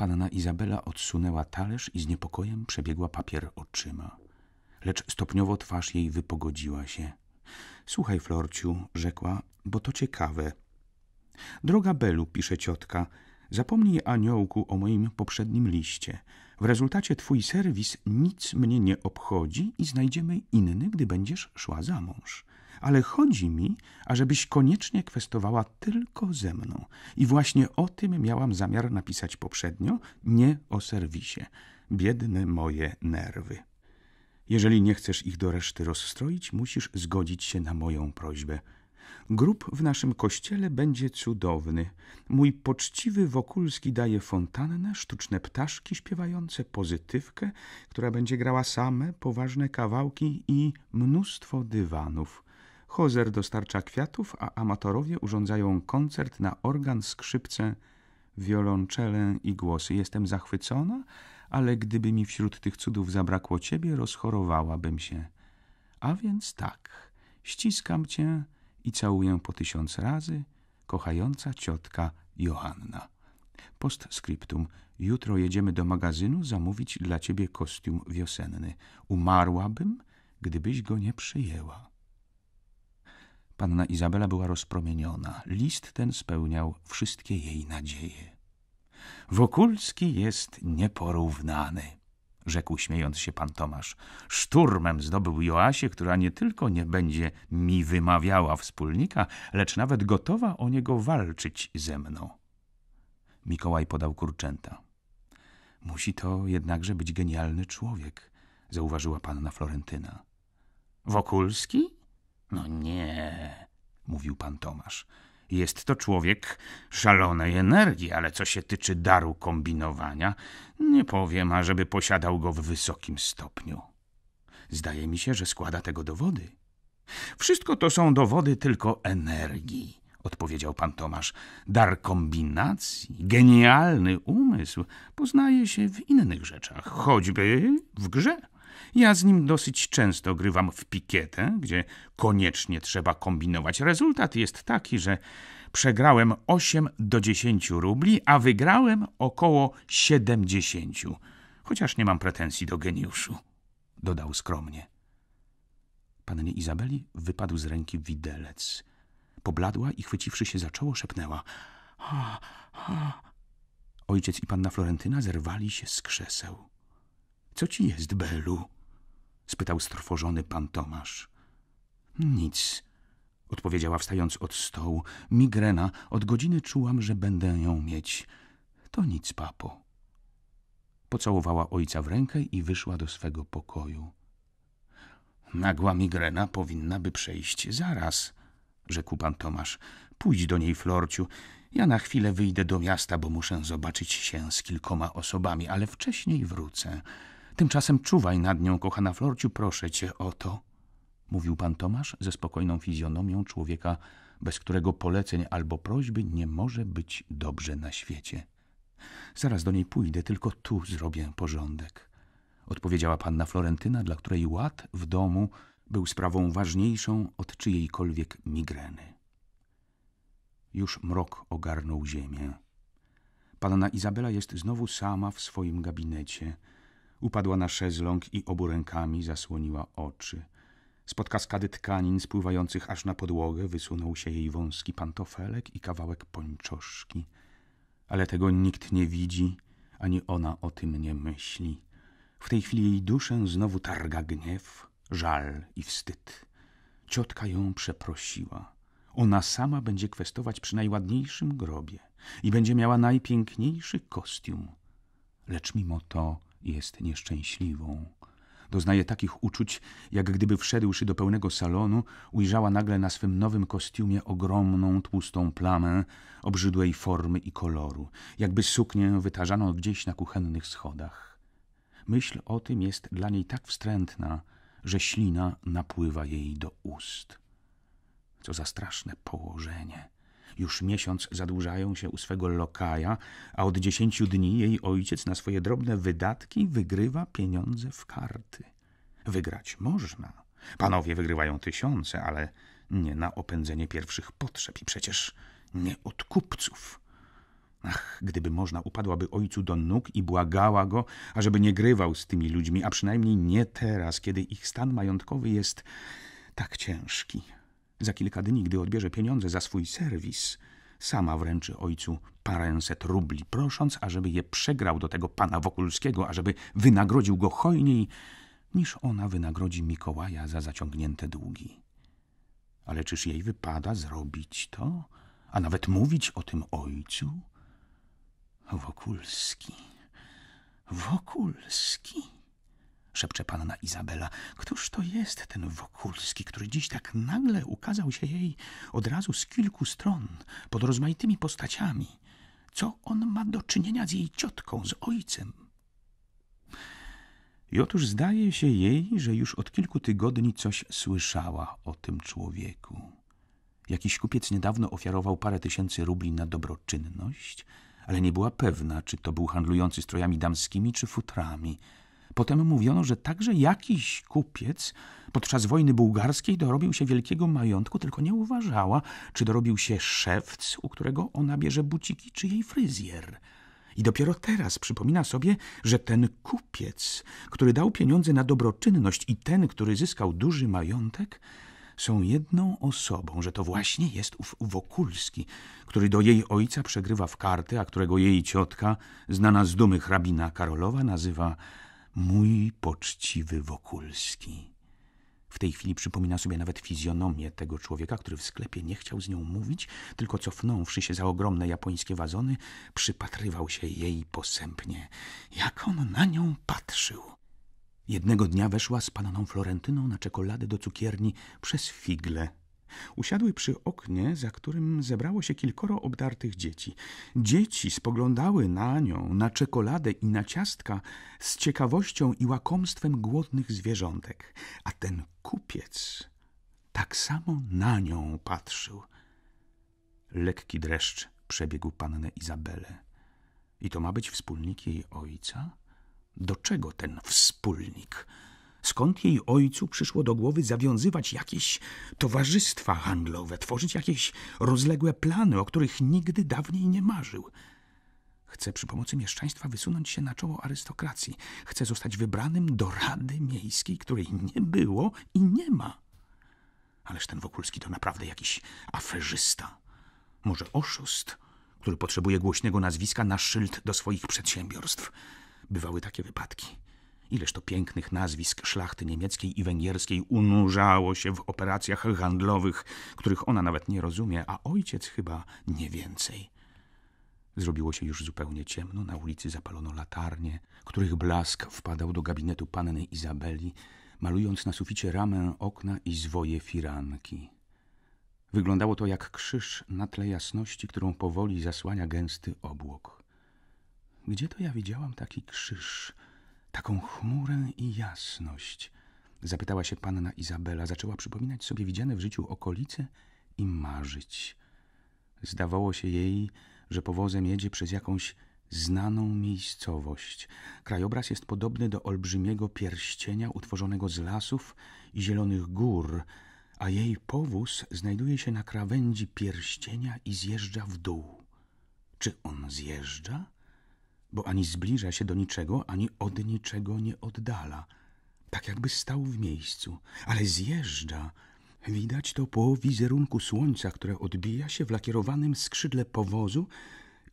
Panna Izabela odsunęła talerz i z niepokojem przebiegła papier oczyma. Lecz stopniowo twarz jej wypogodziła się. Słuchaj, Florciu, rzekła, bo to ciekawe. Droga Belu, pisze ciotka, zapomnij aniołku o moim poprzednim liście. W rezultacie twój serwis nic mnie nie obchodzi i znajdziemy inny, gdy będziesz szła za mąż ale chodzi mi, ażebyś koniecznie kwestowała tylko ze mną. I właśnie o tym miałam zamiar napisać poprzednio, nie o serwisie. Biedne moje nerwy. Jeżeli nie chcesz ich do reszty rozstroić, musisz zgodzić się na moją prośbę. Grób w naszym kościele będzie cudowny. Mój poczciwy Wokulski daje fontannę, sztuczne ptaszki śpiewające, pozytywkę, która będzie grała same poważne kawałki i mnóstwo dywanów. Hozer dostarcza kwiatów, a amatorowie urządzają koncert na organ, skrzypce, wiolonczelę i głosy. Jestem zachwycona, ale gdyby mi wśród tych cudów zabrakło ciebie, rozchorowałabym się. A więc tak, ściskam cię i całuję po tysiąc razy, kochająca ciotka Johanna. Postscriptum. Jutro jedziemy do magazynu zamówić dla ciebie kostium wiosenny. Umarłabym, gdybyś go nie przyjęła. Panna Izabela była rozpromieniona. List ten spełniał wszystkie jej nadzieje. Wokulski jest nieporównany, rzekł śmiejąc się pan Tomasz. Szturmem zdobył Joasię, która nie tylko nie będzie mi wymawiała wspólnika, lecz nawet gotowa o niego walczyć ze mną. Mikołaj podał kurczęta. Musi to jednakże być genialny człowiek, zauważyła panna Florentyna. Wokulski? No mówił pan Tomasz. Jest to człowiek szalonej energii, ale co się tyczy daru kombinowania, nie powiem, ażeby posiadał go w wysokim stopniu. Zdaje mi się, że składa tego dowody. Wszystko to są dowody tylko energii, odpowiedział pan Tomasz. Dar kombinacji, genialny umysł poznaje się w innych rzeczach, choćby w grze. Ja z nim dosyć często grywam w pikietę, gdzie koniecznie trzeba kombinować. Rezultat jest taki, że przegrałem 8 do 10 rubli, a wygrałem około 70. Chociaż nie mam pretensji do geniuszu, dodał skromnie. Pannie Izabeli wypadł z ręki widelec. Pobladła i chwyciwszy się za czoło, szepnęła – Ojciec i panna Florentyna zerwali się z krzeseł. Co ci jest, Belu? spytał strwożony pan Tomasz. Nic, odpowiedziała wstając od stołu. Migrena, od godziny czułam, że będę ją mieć. To nic, papo. Pocałowała ojca w rękę i wyszła do swego pokoju. Nagła migrena powinna by przejść zaraz, rzekł pan Tomasz. Pójdź do niej, Florciu. Ja na chwilę wyjdę do miasta, bo muszę zobaczyć się z kilkoma osobami, ale wcześniej wrócę. Tymczasem czuwaj nad nią, kochana Florciu, proszę cię o to. Mówił pan Tomasz ze spokojną fizjonomią człowieka, bez którego poleceń albo prośby nie może być dobrze na świecie. Zaraz do niej pójdę, tylko tu zrobię porządek. Odpowiedziała panna Florentyna, dla której ład w domu był sprawą ważniejszą od czyjejkolwiek migreny. Już mrok ogarnął ziemię. Panna Izabela jest znowu sama w swoim gabinecie – Upadła na szezlong i obu rękami zasłoniła oczy. Spod kaskady tkanin spływających aż na podłogę wysunął się jej wąski pantofelek i kawałek pończoszki. Ale tego nikt nie widzi, ani ona o tym nie myśli. W tej chwili jej duszę znowu targa gniew, żal i wstyd. Ciotka ją przeprosiła. Ona sama będzie kwestować przy najładniejszym grobie i będzie miała najpiękniejszy kostium. Lecz mimo to jest nieszczęśliwą. Doznaje takich uczuć, jak gdyby wszedłszy do pełnego salonu, ujrzała nagle na swym nowym kostiumie ogromną, tłustą plamę obrzydłej formy i koloru, jakby suknię wytarzano gdzieś na kuchennych schodach. Myśl o tym jest dla niej tak wstrętna, że ślina napływa jej do ust. Co za straszne położenie. Już miesiąc zadłużają się u swego lokaja, a od dziesięciu dni jej ojciec na swoje drobne wydatki wygrywa pieniądze w karty. Wygrać można. Panowie wygrywają tysiące, ale nie na opędzenie pierwszych potrzeb i przecież nie od kupców. Ach, gdyby można, upadłaby ojcu do nóg i błagała go, ażeby nie grywał z tymi ludźmi, a przynajmniej nie teraz, kiedy ich stan majątkowy jest tak ciężki. Za kilka dni, gdy odbierze pieniądze za swój serwis, sama wręczy ojcu paręset rubli, prosząc, ażeby je przegrał do tego pana Wokulskiego, ażeby wynagrodził go hojniej, niż ona wynagrodzi Mikołaja za zaciągnięte długi. Ale czyż jej wypada zrobić to, a nawet mówić o tym ojcu? Wokulski, Wokulski szepcze panna Izabela. Któż to jest ten Wokulski, który dziś tak nagle ukazał się jej od razu z kilku stron, pod rozmaitymi postaciami? Co on ma do czynienia z jej ciotką, z ojcem? I otóż zdaje się jej, że już od kilku tygodni coś słyszała o tym człowieku. Jakiś kupiec niedawno ofiarował parę tysięcy rubli na dobroczynność, ale nie była pewna, czy to był handlujący strojami damskimi czy futrami – potem mówiono, że także jakiś kupiec podczas wojny bułgarskiej dorobił się wielkiego majątku, tylko nie uważała, czy dorobił się szewc, u którego ona bierze buciki, czy jej fryzjer. I dopiero teraz przypomina sobie, że ten kupiec, który dał pieniądze na dobroczynność i ten, który zyskał duży majątek, są jedną osobą, że to właśnie jest ów Wokulski, który do jej ojca przegrywa w karty, a którego jej ciotka, znana z dumy hrabina Karolowa, nazywa mój poczciwy Wokulski. W tej chwili przypomina sobie nawet fizjonomię tego człowieka, który w sklepie nie chciał z nią mówić, tylko cofnąwszy się za ogromne japońskie wazony, przypatrywał się jej posępnie. Jak on na nią patrzył! Jednego dnia weszła z panną Florentyną na czekoladę do cukierni przez figle Usiadły przy oknie, za którym zebrało się kilkoro obdartych dzieci. Dzieci spoglądały na nią, na czekoladę i na ciastka z ciekawością i łakomstwem głodnych zwierzątek. A ten kupiec tak samo na nią patrzył. Lekki dreszcz przebiegł pannę Izabelę. I to ma być wspólnik jej ojca? Do czego ten wspólnik? Skąd jej ojcu przyszło do głowy zawiązywać jakieś towarzystwa handlowe, tworzyć jakieś rozległe plany, o których nigdy dawniej nie marzył? Chce przy pomocy mieszczaństwa wysunąć się na czoło arystokracji. Chce zostać wybranym do rady miejskiej, której nie było i nie ma. Ależ ten Wokulski to naprawdę jakiś aferzysta. Może oszust, który potrzebuje głośnego nazwiska na szyld do swoich przedsiębiorstw. Bywały takie wypadki. Ileż to pięknych nazwisk szlachty niemieckiej i węgierskiej unurzało się w operacjach handlowych, których ona nawet nie rozumie, a ojciec chyba nie więcej. Zrobiło się już zupełnie ciemno, na ulicy zapalono latarnie, których blask wpadał do gabinetu panny Izabeli, malując na suficie ramę okna i zwoje firanki. Wyglądało to jak krzyż na tle jasności, którą powoli zasłania gęsty obłok. Gdzie to ja widziałam taki krzyż? taką chmurę i jasność? Zapytała się panna Izabela. Zaczęła przypominać sobie widziane w życiu okolice i marzyć. Zdawało się jej, że powozem jedzie przez jakąś znaną miejscowość. Krajobraz jest podobny do olbrzymiego pierścienia utworzonego z lasów i zielonych gór, a jej powóz znajduje się na krawędzi pierścienia i zjeżdża w dół. Czy on zjeżdża? bo ani zbliża się do niczego, ani od niczego nie oddala, tak jakby stał w miejscu, ale zjeżdża. Widać to po wizerunku słońca, które odbija się w lakierowanym skrzydle powozu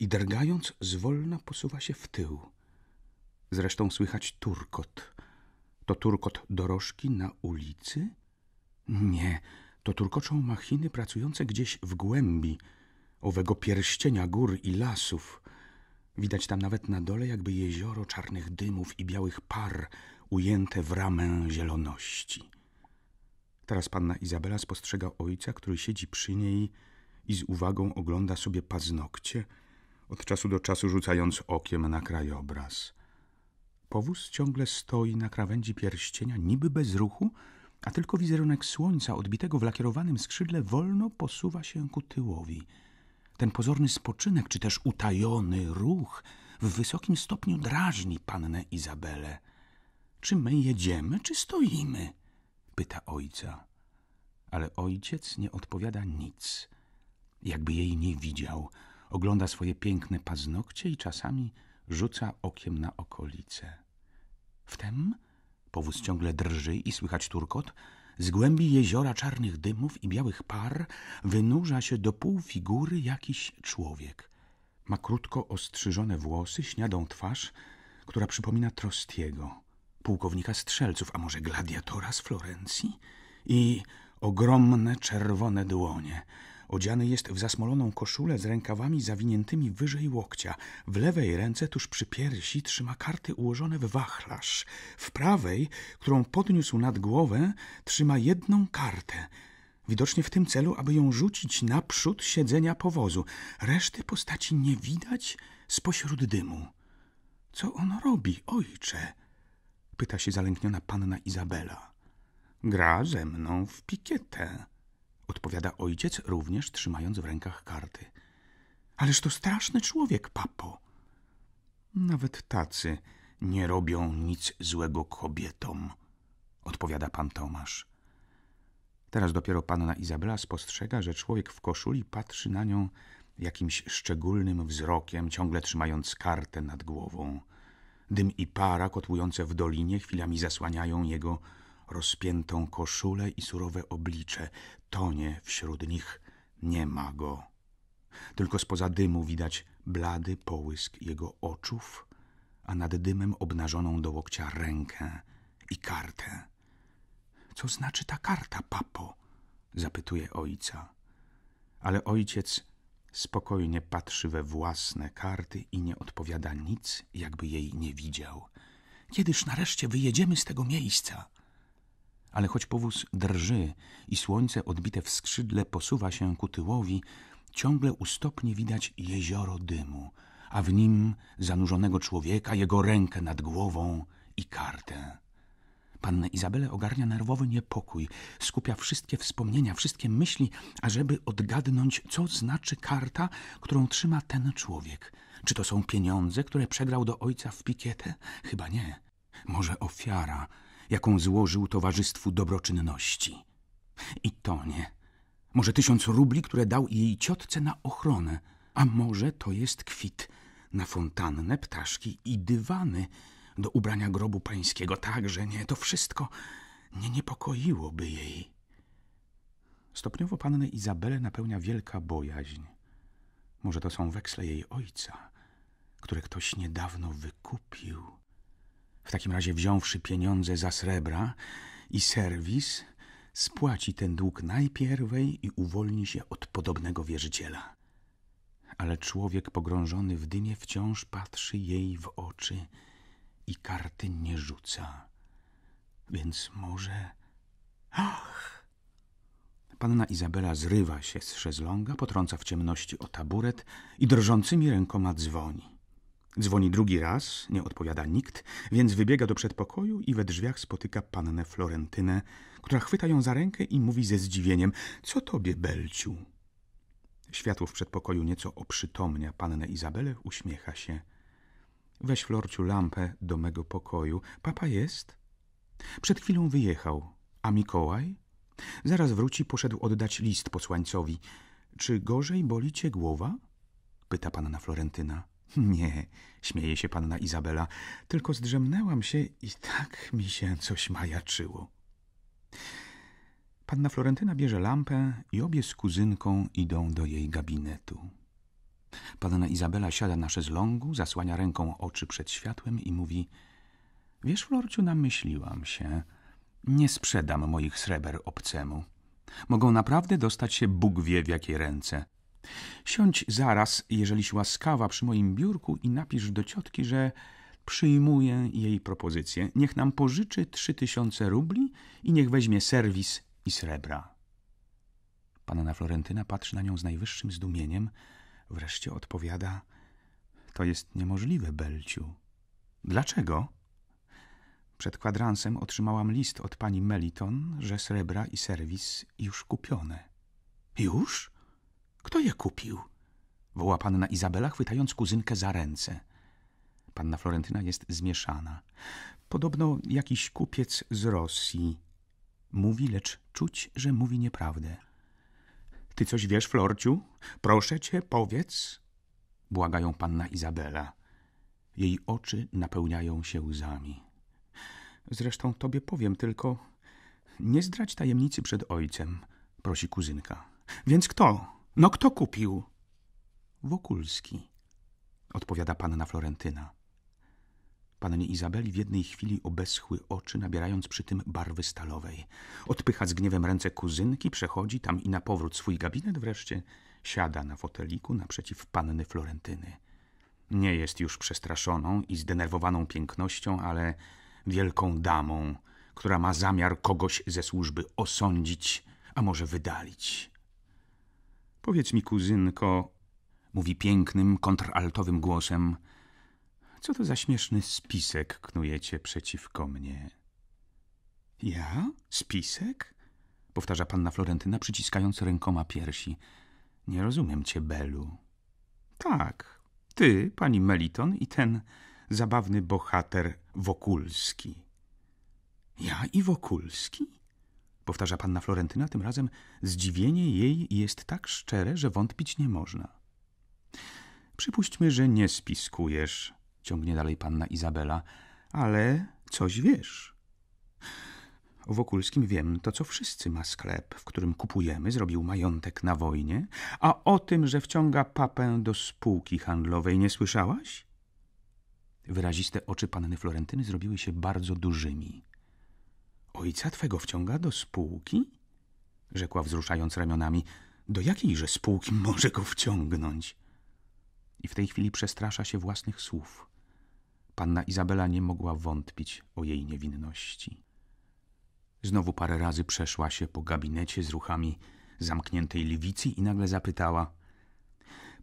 i drgając zwolna posuwa się w tył. Zresztą słychać turkot. To turkot dorożki na ulicy? Nie, to turkoczą machiny pracujące gdzieś w głębi owego pierścienia gór i lasów – Widać tam nawet na dole jakby jezioro czarnych dymów i białych par ujęte w ramę zieloności. Teraz panna Izabela spostrzega ojca, który siedzi przy niej i z uwagą ogląda sobie paznokcie, od czasu do czasu rzucając okiem na krajobraz. Powóz ciągle stoi na krawędzi pierścienia, niby bez ruchu, a tylko wizerunek słońca odbitego w lakierowanym skrzydle wolno posuwa się ku tyłowi – ten pozorny spoczynek, czy też utajony ruch w wysokim stopniu drażni pannę Izabelę. Czy my jedziemy, czy stoimy? pyta ojca. Ale ojciec nie odpowiada nic, jakby jej nie widział. Ogląda swoje piękne paznokcie i czasami rzuca okiem na okolice. Wtem powóz ciągle drży i słychać turkot, z głębi jeziora czarnych dymów i białych par wynurza się do pół figury jakiś człowiek. Ma krótko ostrzyżone włosy, śniadą twarz, która przypomina Trostiego, pułkownika strzelców, a może gladiatora z Florencji, i ogromne czerwone dłonie – Odziany jest w zasmoloną koszulę z rękawami zawiniętymi wyżej łokcia. W lewej ręce, tuż przy piersi, trzyma karty ułożone w wachlarz. W prawej, którą podniósł nad głowę, trzyma jedną kartę. Widocznie w tym celu, aby ją rzucić naprzód siedzenia powozu. Reszty postaci nie widać spośród dymu. Co on robi, ojcze? pyta się zalękniona panna Izabela. Gra ze mną w pikietę odpowiada ojciec, również trzymając w rękach karty. Ależ to straszny człowiek, papo. Nawet tacy nie robią nic złego kobietom, odpowiada pan Tomasz. Teraz dopiero panna Izabela spostrzega, że człowiek w koszuli patrzy na nią jakimś szczególnym wzrokiem, ciągle trzymając kartę nad głową. Dym i para kotłujące w dolinie chwilami zasłaniają jego rozpiętą koszulę i surowe oblicze. Tonie wśród nich. Nie ma go. Tylko spoza dymu widać blady połysk jego oczów, a nad dymem obnażoną do łokcia rękę i kartę. Co znaczy ta karta, papo? zapytuje ojca. Ale ojciec spokojnie patrzy we własne karty i nie odpowiada nic, jakby jej nie widział. Kiedyż nareszcie wyjedziemy z tego miejsca? ale choć powóz drży i słońce odbite w skrzydle posuwa się ku tyłowi, ciągle u stopni widać jezioro dymu, a w nim zanurzonego człowieka, jego rękę nad głową i kartę. Panna Izabele ogarnia nerwowy niepokój, skupia wszystkie wspomnienia, wszystkie myśli, ażeby odgadnąć, co znaczy karta, którą trzyma ten człowiek. Czy to są pieniądze, które przegrał do ojca w pikietę? Chyba nie. Może ofiara, jaką złożył Towarzystwu Dobroczynności. I to nie. Może tysiąc rubli, które dał jej ciotce na ochronę, a może to jest kwit na fontannę, ptaszki i dywany do ubrania grobu pańskiego. Także nie, to wszystko nie niepokoiłoby jej. Stopniowo pannę Izabelę napełnia wielka bojaźń. Może to są weksle jej ojca, które ktoś niedawno wykupił. W takim razie, wziąwszy pieniądze za srebra i serwis, spłaci ten dług najpierwej i uwolni się od podobnego wierzyciela. Ale człowiek pogrążony w dymie wciąż patrzy jej w oczy i karty nie rzuca. Więc może. Ach! Panna Izabela zrywa się z szezlonga, potrąca w ciemności o taburet i drżącymi rękoma dzwoni. Dzwoni drugi raz, nie odpowiada nikt, więc wybiega do przedpokoju i we drzwiach spotyka pannę Florentynę, która chwyta ją za rękę i mówi ze zdziwieniem: Co tobie, Belciu? Światło w przedpokoju nieco oprzytomnia pannę Izabelę, uśmiecha się. Weź, Florciu, lampę do mego pokoju. Papa jest? Przed chwilą wyjechał. A Mikołaj? Zaraz wróci, poszedł oddać list posłańcowi. Czy gorzej boli cię głowa? pyta panna Florentyna. Nie, śmieje się panna Izabela, tylko zdrzemnęłam się i tak mi się coś majaczyło. Panna Florentyna bierze lampę i obie z kuzynką idą do jej gabinetu. Panna Izabela siada na szezlągu, zasłania ręką oczy przed światłem i mówi – Wiesz, Florciu, namyśliłam się. Nie sprzedam moich sreber obcemu. Mogą naprawdę dostać się Bóg wie w jakie ręce – Siądź zaraz, jeżeli się łaskawa, przy moim biurku i napisz do ciotki, że przyjmuję jej propozycję. Niech nam pożyczy trzy tysiące rubli i niech weźmie serwis i srebra. Panna Florentyna patrzy na nią z najwyższym zdumieniem, wreszcie odpowiada: To jest niemożliwe, Belciu. Dlaczego? Przed kwadransem otrzymałam list od pani Meliton, że srebra i serwis już kupione. Już? Kto je kupił? woła panna Izabela, chwytając kuzynkę za ręce. Panna Florentyna jest zmieszana. Podobno jakiś kupiec z Rosji. Mówi, lecz czuć, że mówi nieprawdę. Ty coś wiesz, Florciu? Proszę cię, powiedz. Błagają panna Izabela. Jej oczy napełniają się łzami. Zresztą tobie powiem tylko, nie zdrać tajemnicy przed ojcem, prosi kuzynka. Więc kto? No kto kupił? Wokulski, odpowiada panna Florentyna. Pannie Izabeli w jednej chwili obeschły oczy, nabierając przy tym barwy stalowej. Odpycha z gniewem ręce kuzynki, przechodzi tam i na powrót swój gabinet wreszcie siada na foteliku naprzeciw panny Florentyny. Nie jest już przestraszoną i zdenerwowaną pięknością, ale wielką damą, która ma zamiar kogoś ze służby osądzić, a może wydalić. Powiedz mi, kuzynko, mówi pięknym, kontraltowym głosem, co to za śmieszny spisek knujecie przeciwko mnie? Ja? Spisek? Powtarza panna Florentyna, przyciskając rękoma piersi. Nie rozumiem cię, Belu. Tak, ty, pani Meliton i ten zabawny bohater Wokulski. Ja i Wokulski? powtarza panna Florentyna, tym razem zdziwienie jej jest tak szczere, że wątpić nie można. Przypuśćmy, że nie spiskujesz, ciągnie dalej panna Izabela, ale coś wiesz. O Wokulskim wiem to, co wszyscy ma sklep, w którym kupujemy, zrobił majątek na wojnie, a o tym, że wciąga papę do spółki handlowej, nie słyszałaś? Wyraziste oczy panny Florentyny zrobiły się bardzo dużymi. Ojca twego wciąga do spółki? Rzekła wzruszając ramionami. Do jakiejże spółki może go wciągnąć? I w tej chwili przestrasza się własnych słów. Panna Izabela nie mogła wątpić o jej niewinności. Znowu parę razy przeszła się po gabinecie z ruchami zamkniętej liwicy i nagle zapytała: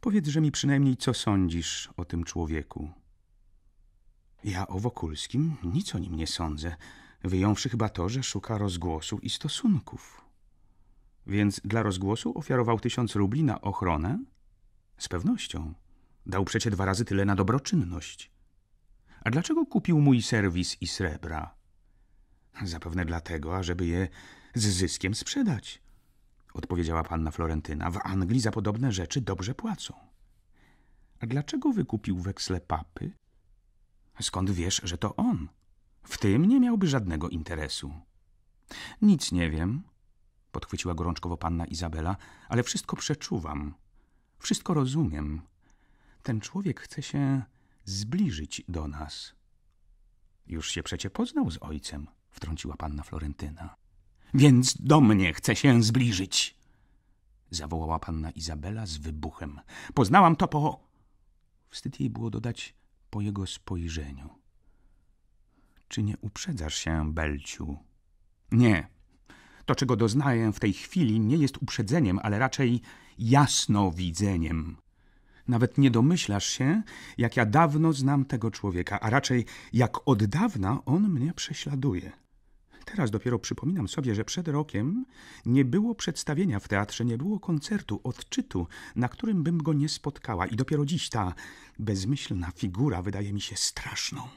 Powiedz, że mi przynajmniej co sądzisz o tym człowieku. Ja o Wokulskim nic o nim nie sądzę wyjąwszy chyba to, że szuka rozgłosu i stosunków. Więc dla rozgłosu ofiarował tysiąc rubli na ochronę? Z pewnością. Dał przecie dwa razy tyle na dobroczynność. A dlaczego kupił mój serwis i srebra? Zapewne dlatego, ażeby je z zyskiem sprzedać, odpowiedziała panna Florentyna. W Anglii za podobne rzeczy dobrze płacą. A dlaczego wykupił weksle papy? Skąd wiesz, że to on? W tym nie miałby żadnego interesu. Nic nie wiem, podchwyciła gorączkowo panna Izabela, ale wszystko przeczuwam. Wszystko rozumiem. Ten człowiek chce się zbliżyć do nas. Już się przecie poznał z ojcem, wtrąciła panna Florentyna. Więc do mnie chce się zbliżyć, zawołała panna Izabela z wybuchem. Poznałam to po. Wstyd jej było dodać po jego spojrzeniu. Czy nie uprzedzasz się, Belciu? Nie. To, czego doznaję w tej chwili, nie jest uprzedzeniem, ale raczej jasnowidzeniem. Nawet nie domyślasz się, jak ja dawno znam tego człowieka, a raczej jak od dawna on mnie prześladuje. Teraz dopiero przypominam sobie, że przed rokiem nie było przedstawienia w teatrze, nie było koncertu, odczytu, na którym bym go nie spotkała, i dopiero dziś ta bezmyślna figura wydaje mi się straszną.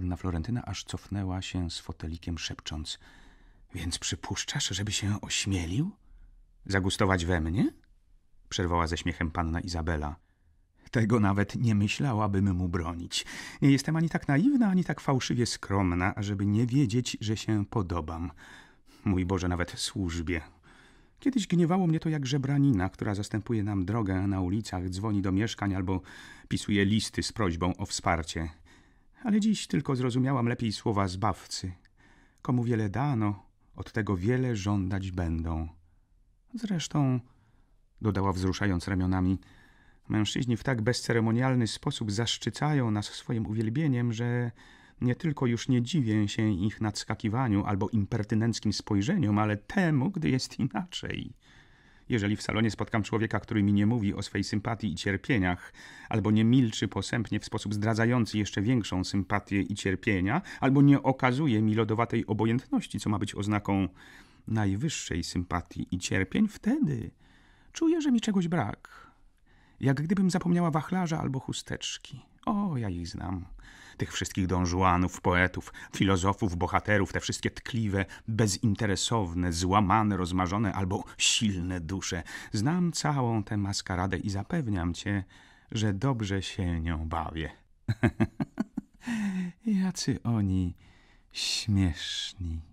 Panna Florentyna aż cofnęła się z fotelikiem, szepcząc — Więc przypuszczasz, żeby się ośmielił? — Zagustować we mnie? — przerwała ze śmiechem panna Izabela. — Tego nawet nie myślałabym mu bronić. Nie jestem ani tak naiwna, ani tak fałszywie skromna, ażeby nie wiedzieć, że się podobam. Mój Boże, nawet służbie. Kiedyś gniewało mnie to jak żebranina, która zastępuje nam drogę na ulicach, dzwoni do mieszkań albo pisuje listy z prośbą o wsparcie ale dziś tylko zrozumiałam lepiej słowa Zbawcy. Komu wiele dano, od tego wiele żądać będą. Zresztą, dodała wzruszając ramionami, mężczyźni w tak bezceremonialny sposób zaszczycają nas swoim uwielbieniem, że nie tylko już nie dziwię się ich nadskakiwaniu albo impertynenckim spojrzeniom, ale temu, gdy jest inaczej. Jeżeli w salonie spotkam człowieka, który mi nie mówi o swej sympatii i cierpieniach, albo nie milczy posępnie w sposób zdradzający jeszcze większą sympatię i cierpienia, albo nie okazuje mi lodowatej obojętności, co ma być oznaką najwyższej sympatii i cierpień, wtedy czuję, że mi czegoś brak. Jak gdybym zapomniała wachlarza albo chusteczki. O, ja ich znam tych wszystkich dążuanów, poetów, filozofów, bohaterów, te wszystkie tkliwe, bezinteresowne, złamane, rozmarzone albo silne dusze. Znam całą tę maskaradę i zapewniam cię, że dobrze się nią bawię. Jacy oni śmieszni.